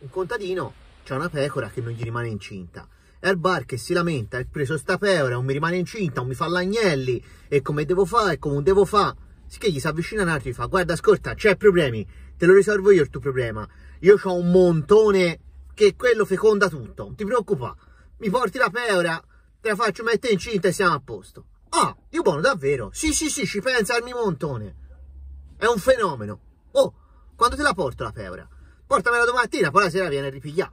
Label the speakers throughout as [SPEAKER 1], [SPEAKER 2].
[SPEAKER 1] un contadino c'ha una pecora che non gli rimane incinta. È al bar che si lamenta, ho preso sta pecora, non mi rimane incinta, non mi fa l'agnelli, e come devo fare, e come devo fare. Sì che gli si avvicina un altro e gli fa, guarda, ascolta, c'è problemi, te lo risolvo io il tuo problema. Io ho un montone che quello feconda tutto, non ti preoccupa. Mi porti la pecora, te la faccio mettere incinta e siamo a posto. Ah, io buono, davvero? Sì, sì, sì, ci pensa al mio montone. È un fenomeno. Oh, quando te la porto la pecora? portamela domattina, poi la sera viene a ripigliare.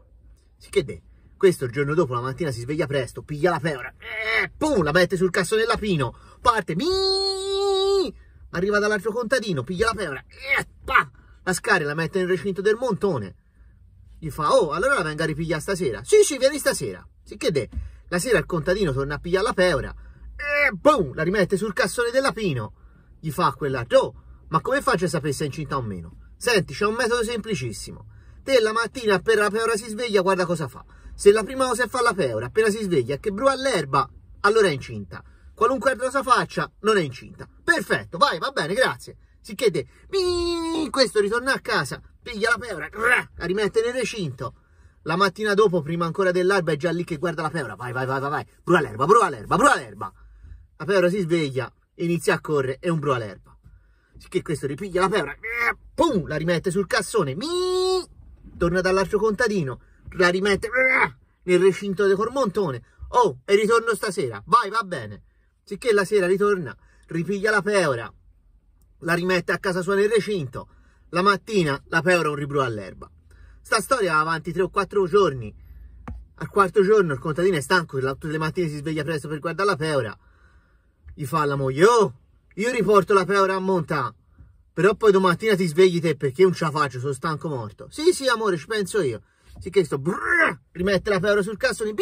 [SPEAKER 1] de, questo il giorno dopo, la mattina si sveglia presto, piglia la pecora, eh, pum, la mette sul cassone del lapino, parte, miii, arriva dall'altro contadino, piglia la pecora, eh, pa, la scaria, la mette nel recinto del montone. Gli fa, oh, allora la venga a ripigliare stasera. Sì, sì, vieni stasera. Sicché de, la sera il contadino torna a pigliare la pecora, eh, pum, la rimette sul cassone del lapino, Gli fa quell'altro, oh, ma come faccio a sapere se è incinta o meno? Senti, c'è un metodo semplicissimo. Te la mattina appena la peora si sveglia, guarda cosa fa. Se la prima cosa è fa la peora, appena si sveglia, che brua l'erba, allora è incinta. Qualunque altra cosa faccia, non è incinta. Perfetto, vai, va bene, grazie. Sicché te, questo ritorna a casa, piglia la peora, la rimette nel recinto. La mattina dopo, prima ancora dell'alba, è già lì che guarda la peora. Vai, vai, vai, vai, vai. Brua l'erba, brua l'erba, brua l'erba. La peora si sveglia, inizia a correre è un brua l'erba. Sicché questo ripiglia la peora, pum, la rimette sul cassone, mi, torna dall'altro contadino, la rimette ah, nel recinto del Cormontone, oh, e ritorno stasera, vai, va bene. Sicché la sera ritorna, ripiglia la peora, la rimette a casa sua nel recinto, la mattina la peora un ribru all'erba. Sta storia va avanti tre o quattro giorni. Al quarto giorno il contadino è stanco, tutte le mattine si sveglia presto per guardare la peora. Gli fa alla moglie, oh, io riporto la peora a montà. Però poi domattina ti svegli te perché non ce la faccio, sono stanco morto. Sì, sì, amore, ci penso io. Sicché sto brrr, rimette la pera sul cassone,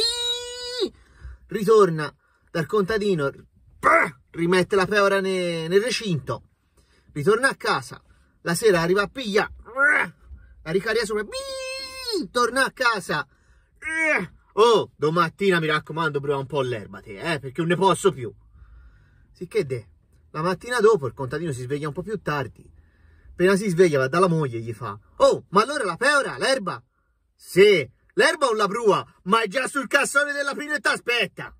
[SPEAKER 1] ritorna dal contadino, brrr, rimette la pera ne, nel recinto, ritorna a casa, la sera arriva a piglia, brrr, la ricaria sopra, biii, torna a casa. Oh, domattina mi raccomando, prova un po' l'erba te, eh, perché non ne posso più. Sicché de. La mattina dopo il contadino si sveglia un po' più tardi. Appena si sveglia va dalla moglie e gli fa Oh, ma allora la peora, l'erba? Sì, l'erba o la prua? Ma è già sul cassone della pinetta, aspetta!